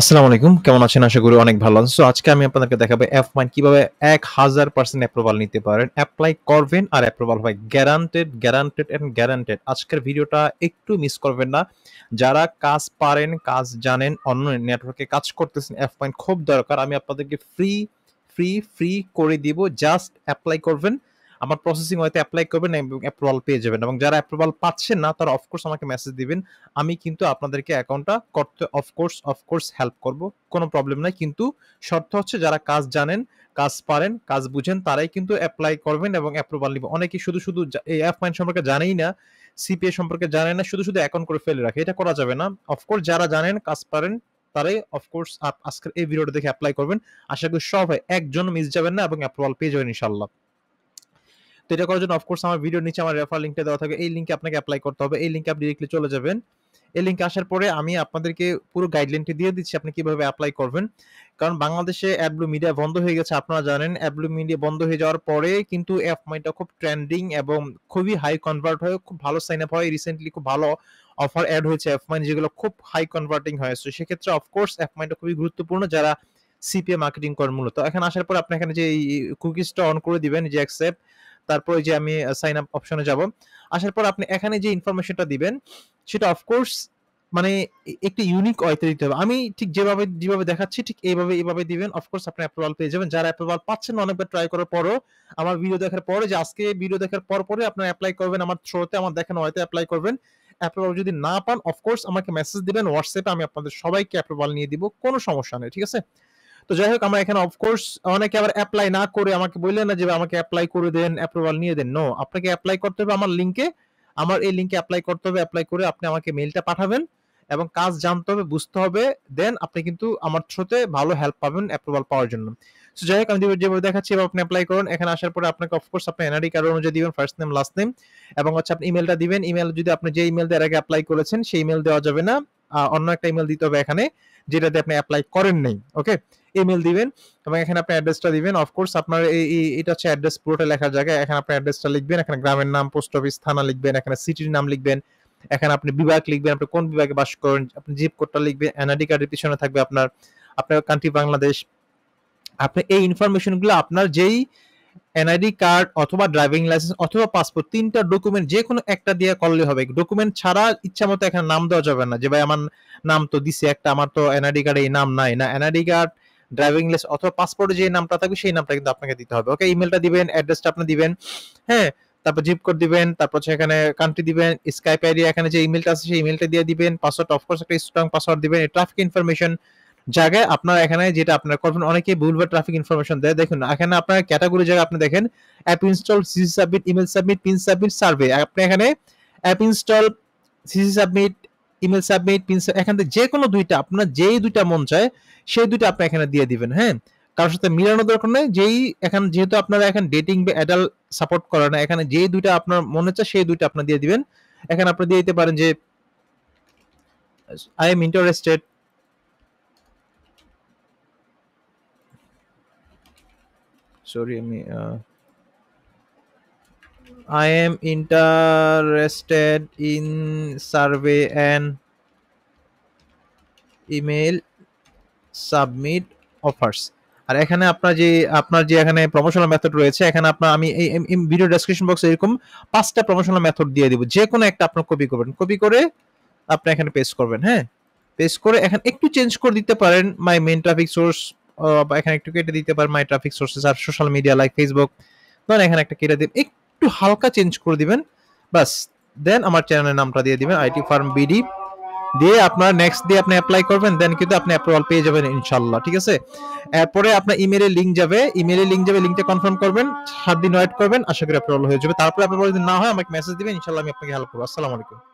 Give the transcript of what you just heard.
আসসালামু আলাইকুম কেমন আছেন আশা করি অনেক ভালো আছেন সো আজকে আমি আপনাদেরকে দেখাবো এফ মাইন কিভাবে এক হাজার পার্সেন্ট অ্যাপ্রুভাল নিতে পারেন অ্যাপ্লাই করবেন আর অ্যাপ্রুভাল হয় গ্যারান্টেড গ্যারান্টেড অ্যান্ড গ্যারান্টেড আজকের ভিডিওটা একটু মিস করবেন না যারা কাজ পারেন কাজ জানেন অন্য নেটওয়ার্কে কাজ করতেছেন এফ মাইন খুব দরকার আমি আপনাদেরকে ফ্রি ফ্রি ফ্রি করে দিব জাস্ট অ্যাপ্লাই করবেন আমার প্রসেসিং হয়তো অ্যাপ্লাই করবেন এবং অ্যাপ্রুভাল পেয়ে যাবেন এবং যারা অ্যাপ্রুভাল পাচ্ছেন না তারা অফকোর্স আমাকে মেসেজ দিবেন আমি কিন্তু আপনাদেরকে অ্যাকাউন্টটা করতে অফকোর্স অফকোর্স হেল্প করব কোনো প্রবলেম নাই কিন্তু শর্ত হচ্ছে যারা কাজ জানেন কাজ পারেন কাজ বুঝেন তারাই কিন্তু অ্যাপ্লাই করবেন এবং অ্যাপ্রুভাল নেবেন অনেকে শুধু শুধু এই অ্যাপ মাইন সম্পর্কে জানেই না সিপিএ সম্পর্কে জানে না শুধু শুধু অ্যাকাউন্ট করে ফেলে রাখে এটা করা যাবে না অফকোর্স যারা জানেন কাজ পারেন তারাই অফকোর্স আজকের এই ভিডিওটা দেখে অ্যাপ্লাই করবেন আশা করি সবাই একজন মিস যাবেন না এবং অ্যাপ্রুভাল পেয়ে যাবেন ইনশাল্লাহ তো এটা করার জন্য অফকোর্স আমার ভিডিওর নিচে আমার রেফার লিঙ্কটা দেওয়া থাকে এই লিঙ্কে আপনাকে অ্যাপ্লাই করতে হবে এই লিঙ্কে আপনি ডিরেক্টলি চলে যাবেন এই লিঙ্কে আসার পরে আমি আপনাদেরকে পুরো গাইডলাইনটি দিয়ে দিচ্ছি আপনি কিভাবে অ্যাপ্লাই করবেন কারণ বাংলাদেশে অ্যাবলু মিডিয়া বন্ধ হয়ে গেছে আপনারা জানেন অ্যাবলু মিডিয়া বন্ধ হয়ে যাওয়ার পরে কিন্তু অ্যাপ মাইটা খুব ট্রেন্ডিং এবং খুবই হাই কনভার্ট হয় খুব ভালো সাইন আপ হয় রিসেন্টলি খুব ভালো অফার অ্যাড হয়েছে অ্যাপ মাইন যেগুলো খুব হাই কনভার্টিং হয় সো সেক্ষেত্রে অফকোর্স অ্যাপ মাইটা খুবই গুরুত্বপূর্ণ যারা সিপিএ মার্কেটিং করেন মূলত এখন আসার পর আপনি এখানে যে কুকিজটা অন করে দিবেন যে অ্যাকসেপ্ট তারপরে যে আমি সাইন আপ অপশনে যাব আসার পর আপনি এখানে যে ইনফরমেশনটা দিবেন সেটা অফকোর্স মানে একটি ইউনিক ওয়েতে দিতে হবে আমি ঠিক যেভাবে যেভাবে দেখাচ্ছি ঠিক এইভাবে এইভাবে দিবেন অফকোর্স আপনি অ্যাপ্রুভাল পেয়ে যাবেন যারা অ্যাপ্রুভাল পাচ্ছেন অনেকবার ট্রাই করার পরও আমার ভিডিও দেখার পরে যে আজকে ভিডিও দেখার পর পরে আপনারা অ্যাপ্লাই করবেন আমার থ্রোতে আমার দেখেন হয়তো অ্যাপ্লাই করবেন অ্যাপ্রুভাল যদি না পান অফকোর্স আমাকে মেসেজ দিবেন হোয়াটসঅ্যাপে আমি আপনাদের সবাইকে অ্যাপ্রুভাল নিয়ে দিব কোনো সমস্যা নেই ঠিক আছে তো যাই হোক আমরা এখানে অফকোর্স অনেকে আবার অ্যাপ্লাই না করে আমাকে বললেন না যে আমাকে অ্যাপ্লাই করে দেন অ্যাপ্রুভাল নিয়ে দেন নো আপনাকে অ্যাপ্লাই করতে হবে আমার লিঙ্কে আমার এই লিঙ্কে অ্যাপ্লাই করতে হবে অ্যাপ্লাই করে আপনি আমাকে মেইলটা পাঠাবেন এবং কাজ জানতে হবে বুঝতে হবে দেন আপনি কিন্তু আমার থ্রুতে ভালো হেল্প পাবেন অ্যাপ্রুভাল পাওয়ার জন্য সো যাই হোক আমি যেভাবে দেখাচ্ছি এবার আপনি অ্যাপ্লাই করুন এখানে আসার পরে আপনাকে অফকোর্স আপনি এনআরডি কার্ড অনুযায়ী দিবেন ফার্স্ট নেম লাস্ট নেম এবং হচ্ছে আপনি ইমেলটা দিবেন ইমেল যদি আপনি যে ইমেল দিয়ে আগে অ্যাপ্লাই করেছেন সেই ইমেল দেওয়া যাবে না অন্য একটা ইমেল দিতে হবে এখানে যেটাতে আপনি অ্যাপ্লাই করেন নাই ওকে ইমেল দিবেন এবং এখানে আপনি অ্যাড্রেসটা দিবেন অফকোর্স আপনার এই এটা হচ্ছে অ্যাড্রেস পুরোটা লেখার জায়গায় এখানে আপনি অ্যাড্রেসটা লিখবেন এখানে গ্রামের নাম পোস্ট অফিস থানা লিখবেন এখানে সিটির নাম লিখবেন এখানে আপনি বিভাগ লিখবেন আপনি কোন বিভাগে বাস করেন আপনি জিপ কোডটা লিখবেন এনআইডি কার্ডের পিছনে থাকবে আপনার আপনার কান্ট্রি বাংলাদেশ আপনি এই ইনফরমেশনগুলো আপনার যেই এনআইডি কার্ড অথবা ড্রাইভিং লাইসেন্স অথবা পাসপোর্ট তিনটা ডকুমেন্ট যে কোনো একটা দিয়ে করলে হবে ডকুমেন্ট ছাড়া ইচ্ছা মতো এখানে নাম দেওয়া যাবে না যে ভাই আমার নাম তো দিছে একটা আমার তো এনআইডি কার্ডে এই নাম নাই না এনআইডি কার্ড ড্রাইভিং লাইসেন্স অথবা পাসপোর্টে যে নামটা থাকবে সেই নামটা কিন্তু আপনাকে দিতে হবে ওকে ইমেলটা দিবেন অ্যাড্রেসটা আপনি দিবেন হ্যাঁ তারপর জিপ কোড দিবেন তারপর হচ্ছে এখানে কান্ট্রি দিবেন স্কাইপ আইডি এখানে যে ইমেলটা আছে সেই ইমেলটা দিয়ে দিবেন পাসওয়ার্ড অফকোর্স একটা স্ট্রং পাসওয়ার্ড দিবেন ট্রাফিক ইনফরমেশন জায়গায় আপনার এখানে যেটা আপনার কখন অনেকে ভুলভাল ট্রাফিক ইনফরমেশন দেয় দেখুন এখানে আপনার ক্যাটাগরি জায়গায় আপনি দেখেন app install CC submit email submit pin submit survey আপনি এখানে app install CC submit email submit pin এখান থেকে যে কোনো দুইটা আপনার যেই দুইটা মন চায় সেই দুইটা আপনি এখানে দিয়ে দিবেন হ্যাঁ কারোর সাথে মিলানো দরকার নেই যেই এখন যেহেতু আপনারা এখন ডেটিং বা অ্যাডাল সাপোর্ট করে না এখানে যেই দুইটা আপনার মনে চায় সেই দুইটা আপনি দিয়ে দিবেন এখানে আপনি দিয়ে দিতে পারেন যে আই এম ইন্টারেস্টেড সরি আমি uh, I am interested in survey and email submit offers আর এখানে আপনার যে আপনার যে এখানে প্রমোশনাল মেথড রয়েছে এখানে আপনার আমি এই ভিডিও ডেসক্রিপশন বক্সে এরকম পাঁচটা প্রমোশনাল মেথড দিয়ে দেব যে কোনো একটা আপনার কপি করবেন কপি করে আপনি এখানে পেস্ট করবেন হ্যাঁ পেস্ট করে এখানে একটু চেঞ্জ করে দিতে পারেন মাই মেন ট্রাফিক সোর্স এখানে একটু কেটে দিতে পারেন মাই ট্রাফিক সোর্সেস আর সোশ্যাল মিডিয়া লাইক ফেসবুক ধরেন এখানে একটা কেটে দিবেন একটু হালকা চেঞ্জ করে দিবেন বাস দেন আমার চ্যানেলের নামটা দিয়ে দিবেন আইটি ফার্ম বিডি দিয়ে আপনার নেক্সট দিয়ে আপনি অ্যাপ্লাই করবেন দেন কিন্তু আপনি অ্যাপ্রুভাল পেয়ে যাবেন ইনশাল্লাহ ঠিক আছে এরপরে আপনার ইমেলে লিঙ্ক যাবে ইমেলে লিঙ্ক যাবে লিঙ্কটা কনফার্ম করবেন সাত দিন ওয়েট করবেন আশা করি অ্যাপ্রুভাল হয়ে যাবে তারপরে আপনার যদি না হয় আমাকে মেসেজ দিবেন ইনশাল্লাহ আমি আপনাকে হেল্প করবো আসসালামু আলাইকুম